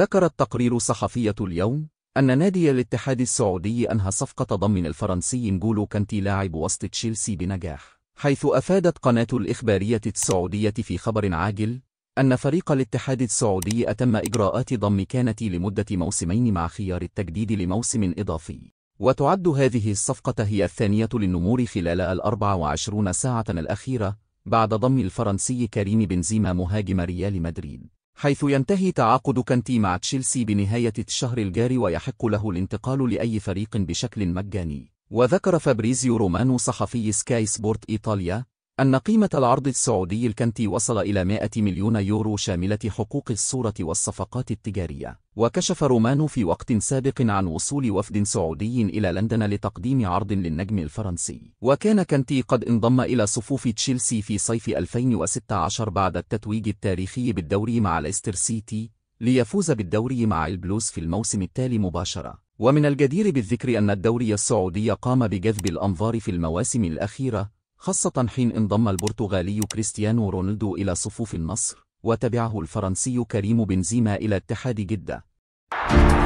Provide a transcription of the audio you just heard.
ذكر التقرير الصحفية اليوم أن نادي الاتحاد السعودي أنهى صفقة ضمن الفرنسي نجولو كانتي لاعب وسط تشيلسي بنجاح حيث أفادت قناة الإخبارية السعودية في خبر عاجل أن فريق الاتحاد السعودي أتم إجراءات ضم كانتي لمدة موسمين مع خيار التجديد لموسم إضافي وتعد هذه الصفقة هي الثانية للنمور خلال الأربع وعشرون ساعة الأخيرة بعد ضم الفرنسي كريم بنزيما مهاجم ريال مدريد حيث ينتهي تعاقد كانتي مع تشيلسي بنهاية الشهر الجاري ويحق له الانتقال لأي فريق بشكل مجاني وذكر فابريزيو رومانو صحفي سكاي سبورت إيطاليا أن قيمة العرض السعودي الكنتي وصل إلى 100 مليون يورو شاملة حقوق الصورة والصفقات التجارية وكشف رومانو في وقت سابق عن وصول وفد سعودي إلى لندن لتقديم عرض للنجم الفرنسي وكان كنتي قد انضم إلى صفوف تشيلسي في صيف 2016 بعد التتويج التاريخي بالدوري مع ليستر سيتي ليفوز بالدوري مع البلوز في الموسم التالي مباشرة ومن الجدير بالذكر أن الدوري السعودي قام بجذب الأنظار في المواسم الأخيرة خاصة حين انضم البرتغالي كريستيانو رونالدو إلى صفوف النصر وتبعه الفرنسي كريم بنزيما إلى اتحاد جدة